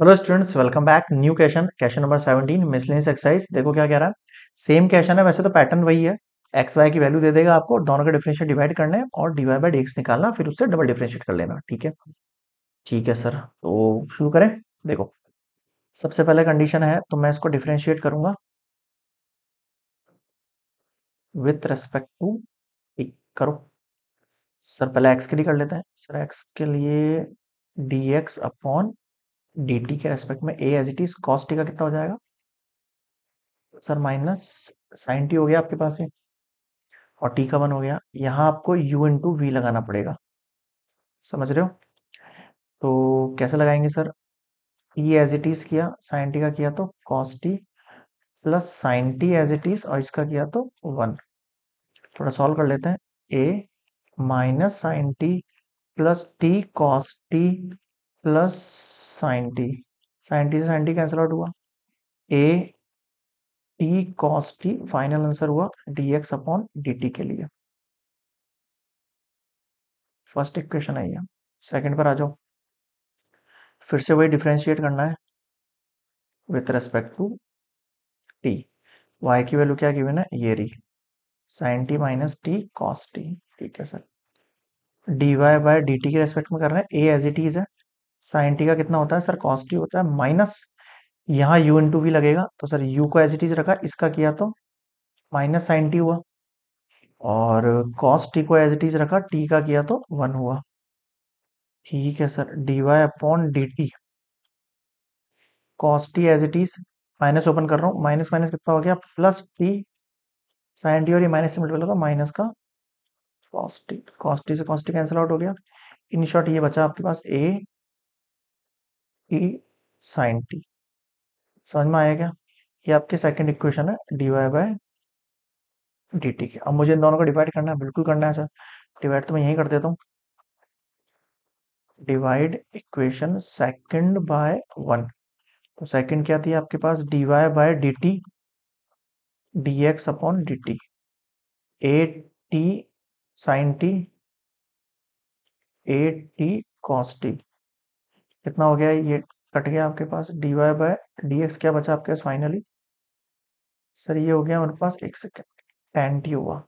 hello students welcome back new question question number 17 miscellaneous exercise देखो क्या कह रहा है सेम क्वेश्चन है वैसे तो पैटर्न वही है एक्स वाई की वैल्यू दे देगा आपको दोनों का डिफरेंशिएट डिवाइड करने और डीवाई बाई डी एक्स निकालना फिर उससे डबल डिफरेंशिएट कर लेना ठीक है ठीक है सर तो शुरू करें देखो सबसे पहले कंडीशन है तो मैं इसको डिफ्रेंशिएट करूंगा विथ रेस्पेक्ट टू करो सर पहले एक्स के लिए कर लेते हैं सर एक्स के लिए डी एक्स अपॉन dt के रेस्पेक्ट में a as it is cos t का कितना हो जाएगा सर माइनस sin t हो गया आपके पास ही और t का वन हो गया यहां आपको u इन टू वी लगाना पड़ेगा समझ रहे हो तो कैसे लगाएंगे sir e as it is किया sin t का किया तो cos t plus sin t as it is और इसका किया तो वन थोड़ा सॉल्व कर लेते हैं a minus sine T plus T cos T plus sine T sine T sine T cancel out हुआ A T cos T final answer हुआ D X upon D T के लिए फर्स्ट इक्वेशन आई है second पर आ जाओ फिर से वही डिफ्रेंशिएट करना है with respect to T Y की वैल्यू क्या गिवन है ये री sine T minus T cos T ठीक है sir D Y by D T के रेस्पेक्ट में कर रहे हैं ए एज इट इज है साइन टी का कितना होता है सर कॉस्ट टी होता है माइनस यहाँ यू टू भी लगेगा तो सर यू को एज इट इज रखा इसका किया तो माइनस साइन टी हुआ और कॉस्टी टी को एज इट इज रखा टी का किया तो वन हुआ ठीक है sir D Y upon D T cos T as it is minus open कर रहा हूँ माइनस माइनस कितना हो गया प्लस टी साइन टी और ये माइनस से मिल गया माइनस का कॉस टी कॉस टी से कॉस टी कैंसिल आउट हो गया इन शॉर्ट ये बचा आपके पास ए ई साइन टी समझ में आया क्या ये आपकी सेकंड इक्वेशन है D Y by D T की अब मुझे इन दोनों को डिवाइड करना है बिल्कुल करना है सर डिवाइड तो मैं यही कर देता हूँ divide equation second by one तो सेकंड क्या थी आपके पास D Y by D T D X upon D T A T sine T A T cos T कितना हो गया ये कट गया आपके पास D Y by D X क्या बचा आपके पास फाइनली सर ये हो गया हमारे पास एक सेकेंड टेन टी हुआ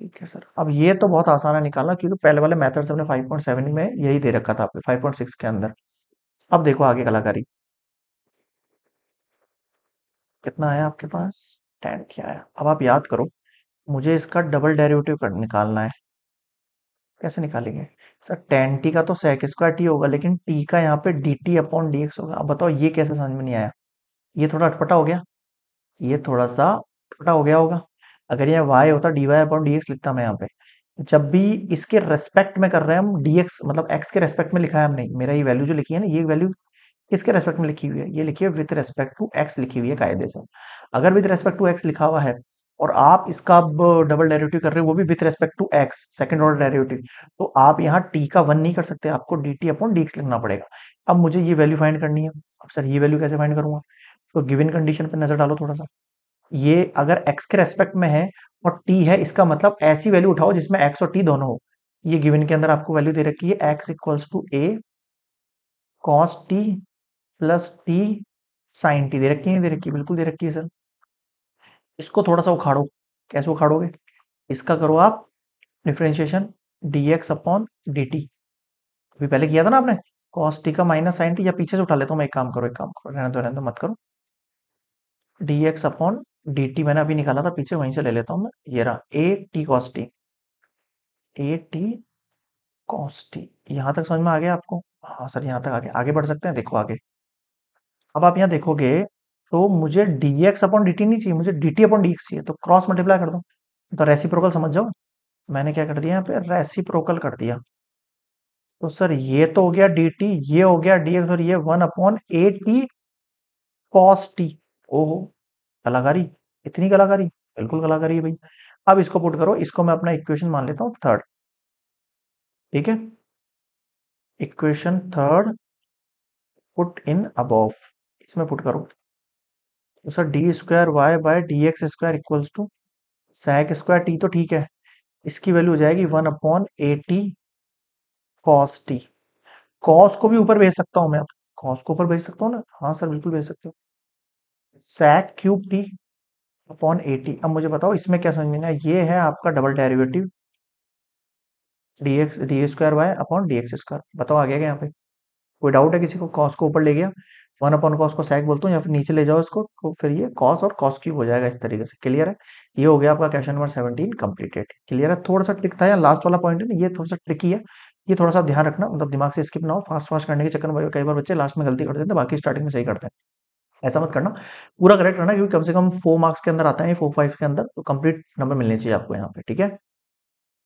ठीक है सर अब ये तो बहुत आसान है निकालना क्योंकि पहले वाले मेथड से हमने सेवन में यही दे रखा था आपके सिक्स के अंदर अब देखो आगे कलाकारी कितना आया आपके पास टेन क्या आया अब आप याद करो मुझे इसका डबल डेरिवेटिव निकालना है कैसे निकालेंगे सर टेन टी का तो सेक स्क्वायर टी होगा लेकिन टी का यहाँ पे D T upon D X होगा अब बताओ ये कैसे समझ में नहीं आया ये थोड़ा अटपटा हो गया ये थोड़ा सा अटपटा हो गया होगा अगर यह वाई होता D Y upon D X लिखता मैं यहाँ पे जब भी इसके रेस्पेक्ट में कर रहे हैं हम डी एक्स मतलब एक्स के रेस्पेक्ट में लिखा है हमने मेरा ये वैल्यू जो लिखी है ना ये वैल्यू किसके रेस्पेक्ट में लिखी हुई है ये लिखी है विथ रेस्पेक्ट टू एक्स लिखी हुई है कायदे से अगर विथ रेस्पेक्ट टू एक्स लिखा हुआ है और आप इसका अब डबल डेरिवेटिव कर रहे हो वो भी with respect to X second order derivative तो आप यहाँ टी का वन नहीं कर सकते आपको D T upon D X लिखना पड़ेगा अब मुझे ये वैल्यू फाइंड करनी है अब सर ये वैल्यू कैसे फाइंड करूंगा तो गिवन कंडीशन पर नजर डालो थोड़ा सा ये अगर एक्स के रेस्पेक्ट में है और टी है इसका मतलब ऐसी वैल्यू उठाओ जिसमें एक्स और टी दोनों हो ये गिवन के अंदर आपको वैल्यू दे रखी है X equals to A cos T plus T sine T दे रखी है दे रखी है बिल्कुल दे रखी है सर इसको थोड़ा सा उखाड़ो कैसे उखाड़ोगे इसका करो आप differentiation D X upon D T अभी पहले किया था ना आपने कॉस टी का माइनस साइन टी या पीछे से उठा लेता हूँ मैं एक काम करो एक काम करो रहने दो रहने दो मत करो D X upon D T मैंने अभी निकाला था पीछे वहीं से ले लेता हूँ मैं ये रहा A T cos T A T cos T यहाँ तक समझ में आ गया आपको हाँ सर यहाँ तक आगे आगे बढ़ सकते हैं देखो आगे अब आप यहाँ देखोगे तो मुझे डीएक्स अपॉन डी नहीं चाहिए मुझे डी टी अपॉन डी चाहिए तो क्रॉस मल्टीप्लाई कर दो तो रेसिप्रोकल समझ जाओ मैंने क्या कर दिया यहाँ पे रेसिप्रोकल कर दिया तो सर ये तो हो गया डी टी ये हो गया डी एक्स और ये one upon A T cos T ओहो कलाकारी इतनी कलाकारी बिल्कुल कलाकारी है भाई अब इसको पुट करो इसको मैं अपना इक्वेशन मान लेता हूँ थर्ड ठीक है equation third put in above इसमें पुट करो तो sir D square Y by D X square equals to sec square T तो ठीक है इसकी वैल्यू हो जाएगी one upon A T cos T cos को भी ऊपर भेज सकता हूँ मैं कॉस को ऊपर भेज सकता हूँ ना हाँ सर बिल्कुल भेज सकते हो sec cube T upon A T अब मुझे बताओ इसमें क्या समझ में आया ये है आपका double derivative D X D square Y upon D X square बताओ आ गया क्या यहाँ पे कोई डाउट है किसी को कॉस को ऊपर ले गया वन अपन कॉस को सैक बोलता हूँ या फिर नीचे ले जाओ इसको तो फिर ये कॉस और कॉस क्यूब हो जाएगा इस तरीके से क्लियर है ये हो गया आपका question number seventeen completed clear है थोड़ा सा ट्रिक था या लास्ट वाला पॉइंट है ना ये थोड़ा सा ट्रिकी है ये थोड़ा सा ध्यान रखना मतलब दिमाग से स्किप ना हो फास्ट फास्ट करने के चक्कर में कई बार बच्चे लास्ट में गलती कर देते हैं बाकी स्टार्टिंग में सही करते हैं ऐसा मत करना पूरा करेक्ट करना क्योंकि कम से कम फोर मार्क्स के अंदर आता है फोर फाइव के अंदर तो कंप्लीट नंबर मिलने चाहिए आपको यहाँ पे ठीक है